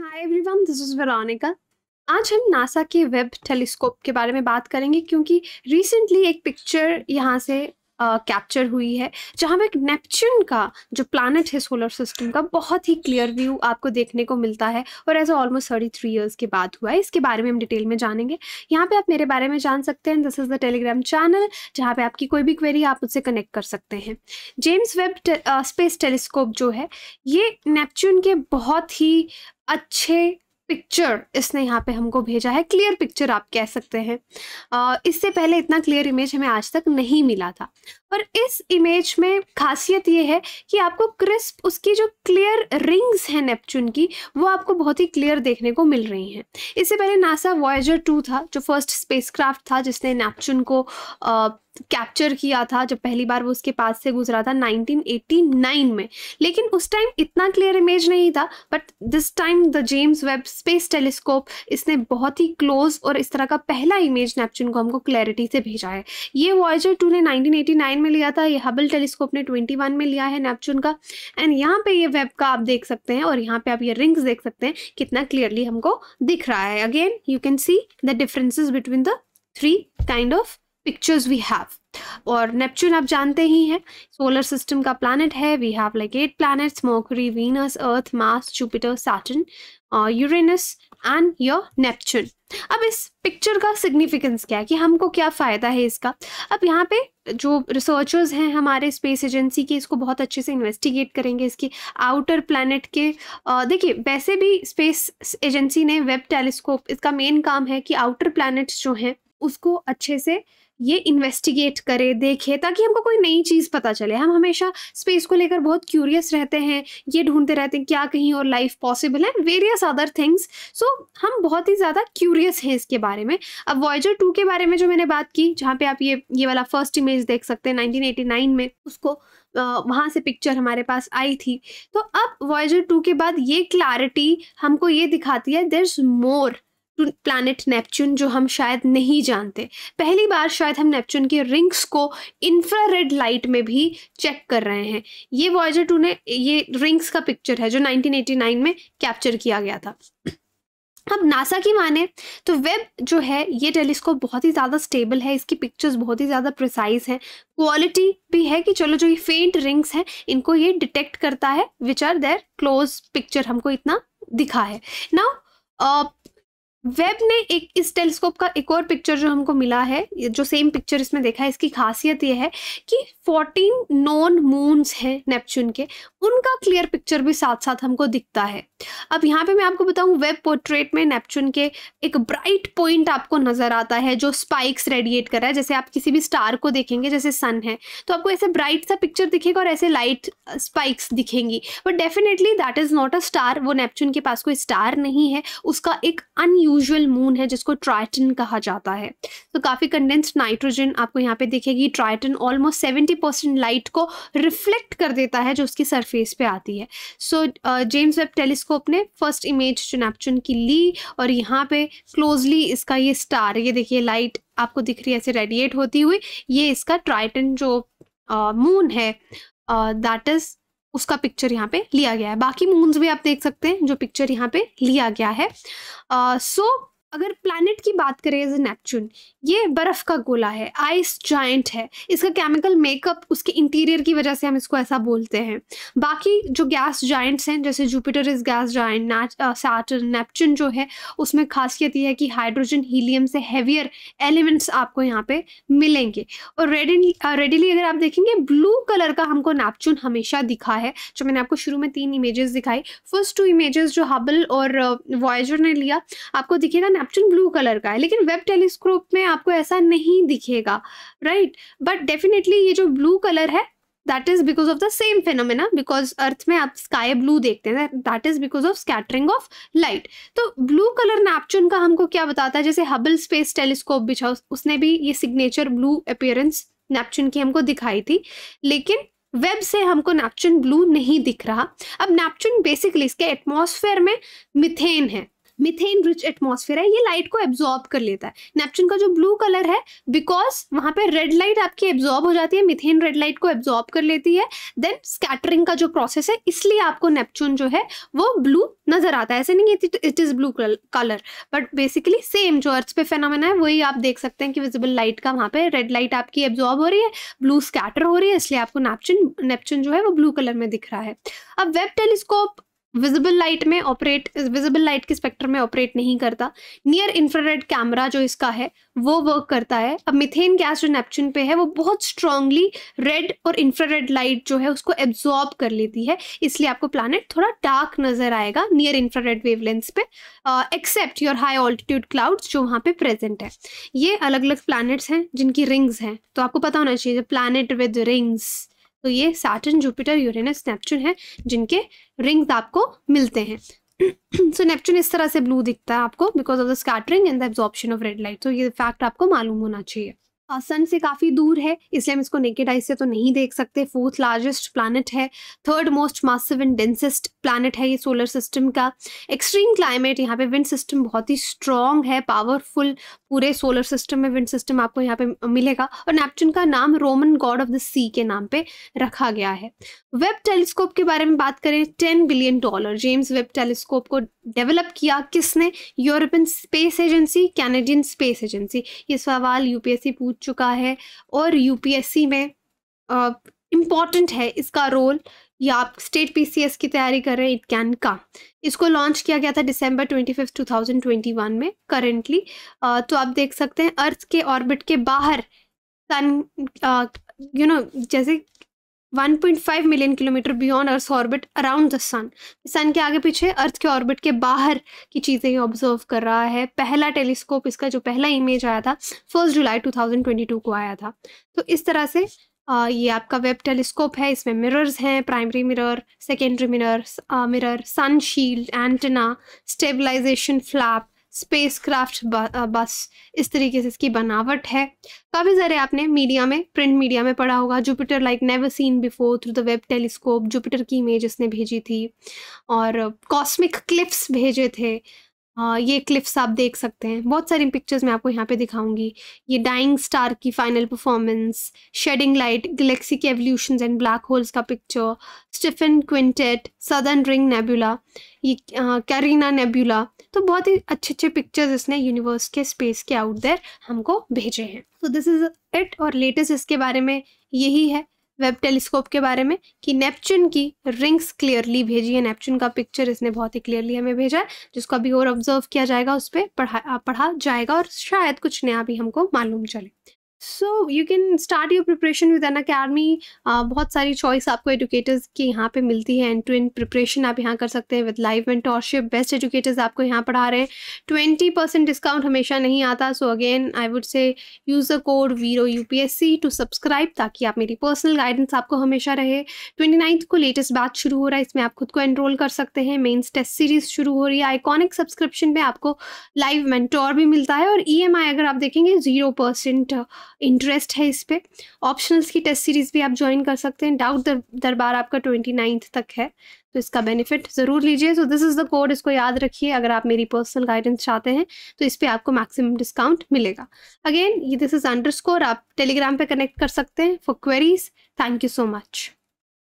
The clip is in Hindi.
hi everyone this is Veronica आज हम नासा के वेब टेलीस्कोप के बारे में बात करेंगे क्योंकि रिसेंटली एक पिक्चर यहाँ से कैप्चर uh, हुई है जहाँ हमें नेपच्यून का जो प्लानट है सोलर सिस्टम का बहुत ही क्लियर व्यू आपको देखने को मिलता है और age almost thirty three years के बाद हुआ है इसके बारे में हम डिटेल में जानेंगे यहाँ पे आप मेरे बारे में जान सकते हैं this is the Telegram channel जहाँ पे आपकी कोई भी क्वेरी आप उससे कनेक्ट कर सकते हैं जेम्स वेब स्पेस टेलीस्कोप जो है ये नेपच्यून के बहुत ही अच्छे पिक्चर इसने यहाँ पे हमको भेजा है क्लियर पिक्चर आप कह सकते हैं इससे पहले इतना क्लियर इमेज हमें आज तक नहीं मिला था और इस इमेज में खासियत ये है कि आपको क्रिस्प उसकी जो क्लियर रिंग्स हैं नेपच्यून की वो आपको बहुत ही क्लियर देखने को मिल रही हैं इससे पहले नासा वॉयजर टू था जो फर्स्ट स्पेसक्राफ्ट था जिसने नेपच्यून को कैप्चर किया था जब पहली बार वो उसके पास से गुजरा था 1989 में लेकिन उस टाइम इतना क्लियर इमेज नहीं था but this time the James Webb space telescope इसने बहुत ही क्लोज और इस तरह का पहला इमेज नेपच्यून को हमको क्लैरिटी से भेजा है ये वॉयजर टू ने 1989 में लिया था ये हबल टेलीस्कोप ने 21 में लिया है नेपच्यून का एंड यहाँ पे ये वेब का आप देख सकते हैं और यहाँ पे आप ये रिंग्स देख सकते हैं कितना क्लियरली हमको दिख रहा है again you can see the differences between the three kind of pictures we have और नेपच्यून आप जानते ही हैं सोलर सिस्टम का प्लानट है we have like eight planets Mercury Venus Earth Mars Jupiter Saturn Uranus and your Neptune अब इस पिक्चर का सिग्निफिकेंस क्या है कि हमको क्या फ़ायदा है इसका अब यहाँ पे जो रिसर्चर्स हैं हमारे स्पेस एजेंसी के इसको बहुत अच्छे से इन्वेस्टिगेट करेंगे इसके आउटर प्लानट के देखिए वैसे भी स्पेस एजेंसी ने वेब टेलीस्कोप इसका मेन काम है कि आउटर प्लानट्स जो हैं उसको अच्छे से ये इन्वेस्टिगेट करे देखे ताकि हमको कोई नई चीज़ पता चले हम हमेशा स्पेस को लेकर बहुत क्यूरियस रहते हैं ये ढूंढते रहते हैं क्या कहीं और लाइफ पॉसिबल है वेरियस अदर थिंग्स सो हम बहुत ही ज़्यादा क्यूरियस हैं इसके बारे में अब वॉयजर टू के बारे में जो मैंने बात की जहाँ पे आप ये ये वाला फर्स्ट इमेज देख सकते हैं नाइनटीन में उसको वहाँ से पिक्चर हमारे पास आई थी तो अब वॉयजर टू के बाद ये क्लैरिटी हमको ये दिखाती है there is more planet Neptune जो हम शायद नहीं जानते पहली बार शायद हम नेपच्यून के रिंग्स को इंफ्रारेड लाइट में भी चेक कर रहे हैं ये वॉयजर टू ने ये रिंग्स का पिक्चर है जो 1989 में कैप्चर किया गया था अब नासा की माने तो वेब जो है ये टेलीस्कोप बहुत ही ज़्यादा स्टेबल है इसकी पिक्चर्स बहुत ही ज़्यादा प्रिसाइज हैं क्वालिटी भी है कि चलो जो ये फेंट रिंग्स हैं इनको ये डिटेक्ट करता है which are there close picture हमको इतना दिखा है नाउ वेब ने एक इस टेलीस्कोप का एक और पिक्चर जो हमको मिला है जो सेम पिक्चर इसमें देखा है इसकी खासियत यह है कि 14 नॉन मून्स हैं नेपच्यून के उनका क्लियर पिक्चर भी साथ साथ हमको दिखता है अब यहाँ पे मैं आपको बताऊँ वेब पोर्ट्रेट में नेपच्चून के एक ब्राइट पॉइंट आपको नज़र आता है जो स्पाइक्स रेडिएट कर रहा है जैसे आप किसी भी स्टार को देखेंगे जैसे सन है तो आपको ऐसे ब्राइट सा पिक्चर दिखेगा और ऐसे लाइट स्पाइक्स दिखेंगी but definitely that is not a star वो नेपच्यून के पास कोई स्टार नहीं है उसका एक अनयूजल मून है जिसको ट्राइटन कहा जाता है तो काफ़ी कंडेंस्ड नाइट्रोजन आपको यहाँ पे दिखेगी ट्राइटन ऑलमोस्ट सेवेंटी लाइट को रिफ्लेक्ट कर देता है जो उसकी सरफेस सरफेस पे आती है सो जेम्स वेब टेलीस्कोप ने फर्स्ट इमेज जो नेपचून की ली और यहाँ पे क्लोजली इसका ये स्टार ये देखिए लाइट आपको दिख रही है ऐसे रेडिएट होती हुई ये इसका ट्राइटन जो मून uh, है दैट uh, इज़ उसका पिक्चर यहाँ पे लिया गया है बाकी मून्स भी आप देख सकते हैं जो पिक्चर यहाँ पे लिया गया है सो uh, so, अगर प्लानट की बात करें एज नेपच्यून ये बर्फ़ का गोला है आइस जाइंट है इसका केमिकल मेकअप उसके इंटीरियर की वजह से हम इसको ऐसा बोलते हैं बाकी जो गैस जाइंट्स हैं जैसे Jupiter is gas giant Saturn Neptune जो है उसमें खासियत यह है कि हाइड्रोजन हीलियम से हैवियर एलिमेंट्स आपको यहाँ पे मिलेंगे और रेडिली रेडिली uh, अगर आप देखेंगे ब्लू कलर का हमको नेपच्यून हमेशा दिखा है जो मैंने आपको शुरू में तीन इमेजेस दिखाई फर्स्ट टू इमेजेस जो हबल और वॉयजर uh, ने लिया आपको दिखेगा नेपचून ब्लू कलर का है लेकिन वेब टेलीस्कोप में आपको ऐसा नहीं दिखेगा राइट बट डेफिनेटली ये जो ब्लू कलर है that is because of the same phenomena because earth में आप स्काई ब्लू देखते हैं that is because of scattering of light तो ब्लू कलर नेपचून का हमको क्या बताता है जैसे हबल स्पेस टेलीस्कोप भी था उसने भी ये सिग्नेचर ब्लू अपियरेंस नेपचून की हमको दिखाई थी लेकिन वेब से हमको नेपचून ब्लू नहीं दिख रहा अब नेपचून बेसिकली इसके एटमॉस्फेयर में मिथेन है मिथेन रिच एटमोसफेयर है ये लाइट को एब्जॉर्ब कर लेता है नेपच्यून का जो ब्लू कलर है बिकॉज वहाँ पे रेड लाइट आपकी एब्जॉर्ब हो जाती है मिथेन रेड लाइट को एब्जॉर्ब कर लेती है देन स्कैटरिंग का जो प्रोसेस है इसलिए आपको नेपच्यून जो है वो ब्लू नजर आता है ऐसे नहीं it is blue colour but basically same जो अर्थ पे फेनोमेना है वही आप देख सकते हैं कि विजिबल लाइट का वहाँ पे रेड लाइट आपकी एब्जॉर्ब हो रही है ब्लू स्कैटर हो रही है इसलिए आपको नेपच्यून नेपच्यून जो है वो ब्लू कलर में दिख रहा है अब वेब टेलीस्कोप विजिबल लाइट में ऑपरेट विजिबल लाइट के स्पेक्ट्रम में ऑपरेट नहीं करता नियर इंफ्रारेड कैमरा जो इसका है वो वर्क करता है अब मिथेन गैस जो नेपच्यून पे है वो बहुत स्ट्रांगली रेड और इंफ्रारेड लाइट जो है उसको एब्जॉर्ब कर लेती है इसलिए आपको प्लानट थोड़ा डार्क नजर आएगा नियर इंफ्रारेड वेवलेंस पे except your high altitude clouds जो वहाँ पे प्रेजेंट है ये अलग अलग प्लानट्स हैं जिनकी रिंग्स हैं तो आपको पता होना चाहिए प्लानट विद रिंग्स तो ये सैटन जुपिटर यूरेनस नेपच्यून है जिनके रिंग्स आपको मिलते हैं सो नेपच्यून इस तरह से ब्लू दिखता है आपको because of the scattering and the absorption of red light तो ये फैक्ट आपको मालूम होना चाहिए सन से काफ़ी दूर है इसलिए हम इसको नेकेड आई से तो नहीं देख सकते फोर्थ लार्जेस्ट प्लानट है third most massive and densest planet है ये सोलर सिस्टम का एक्सट्रीम क्लाइमेट यहाँ पे विंड सिस्टम बहुत ही स्ट्रॉन्ग है पावरफुल पूरे सोलर सिस्टम में विंड सिस्टम आपको यहाँ पे मिलेगा और नेपच्यून का नाम Roman god of the sea के नाम पे रखा गया है वेब टेलीस्कोप के बारे में बात करें ten billion dollar James Webb telescope को डेवलप किया किसने European space agency Canadian space agency ये सवाल यूपीएससी पूछ चुका है और यूपीएससी में इम्पॉर्टेंट है इसका रोल या आप स्टेट पीसीएस की तैयारी कर रहे हैं इट कैन का इसको लॉन्च किया गया था दिसंबर ट्वेंटी वन में करेंटली तो आप देख सकते हैं अर्थ के ऑर्बिट के बाहर सन यू नो जैसे 1.5 million kilometre beyond earth orbit around the sun sun के आगे पीछे अर्थ के ऑर्बिट के बाहर की चीज़ें ऑब्जर्व कर रहा है पहला टेलीस्कोप इसका जो पहला इमेज आया था फर्स्ट जुलाई 2022 को आया था तो इस तरह से आ, ये आपका वेब टेलीस्कोप है इसमें मिरर्स हैं primary mirror secondary mirror mirror sun shield antenna stabilization flap spacecraft bus uh, इस तरीके से इसकी बनावट है काफ़ी सारे आपने मीडिया में प्रिंट मीडिया में पढ़ा होगा Jupiter like never seen before through the Webb telescope Jupiter की इमेज इसने भेजी थी और कॉस्मिक क्लिप्स भेजे थे आ, हाँ, ये क्लिप्स आप देख सकते हैं बहुत सारी पिक्चर्स मैं आपको यहाँ पे दिखाऊंगी ये डाइंग स्टार की final performance shedding light galaxy के एवोल्यूशन एंड ब्लैक होल्स का picture Stephan Quintet Southern Ring Nebula ये कैरिना नेबुला तो बहुत ही अच्छे अच्छे पिक्चर्स इसने यूनिवर्स के स्पेस के आउट देर हमको भेजे हैं तो दिस इज़ इट और लेटेस्ट इसके बारे में यही है वेब टेलीस्कोप के बारे में कि नेपच्यून की रिंग्स क्लियरली भेजी है नेपच्यून का पिक्चर इसने बहुत ही क्लियरली हमें भेजा है जिसको अभी और ऑब्जर्व किया जाएगा उस पर पढ़ा पढ़ा जाएगा और शायद कुछ नया भी हमको मालूम चले so you can start your preparation with Unacademy बहुत सारी चॉइस आपको एजुकेटर्स की यहाँ पे मिलती है एंड टू एंड प्रिपरेशन आप यहाँ कर सकते हैं with live mentorship best educators आपको यहाँ पढ़ा रहे हैं ट्वेंटी परसेंट डिस्काउंट हमेशा नहीं आता so again I would say use a code Veero U P S C two subscribe ताकि आप मेरी पर्सनल गाइडेंस आपको हमेशा रहे ट्वेंटी नाइन्थ को लेटेस्ट बात शुरू हो रहा है इसमें आप खुद को एनरोल कर सकते हैं मेन्स टेस्ट सीरीज शुरू हो रही है आइकॉनिक सब्सक्रिप्शन में आपको लाइव मेंटोर भी मिलता है और ई एम आई अगर आप देखेंगे ज़ीरो परसेंट इंटरेस्ट है इस पर ऑप्शनल्स की टेस्ट सीरीज़ भी आप ज्वाइन कर सकते हैं डाउट दरबार आपका ट्वेंटी नाइन्थ तक है तो इसका बेनिफिट ज़रूर लीजिए so this is the code इसको याद रखिए अगर आप मेरी पर्सनल गाइडेंस चाहते हैं तो इस पर आपको मैक्सिमम डिस्काउंट मिलेगा अगेन ये दिस इज़ अंडर आप टेलीग्राम पर कनेक्ट कर सकते हैं for queries thank you so much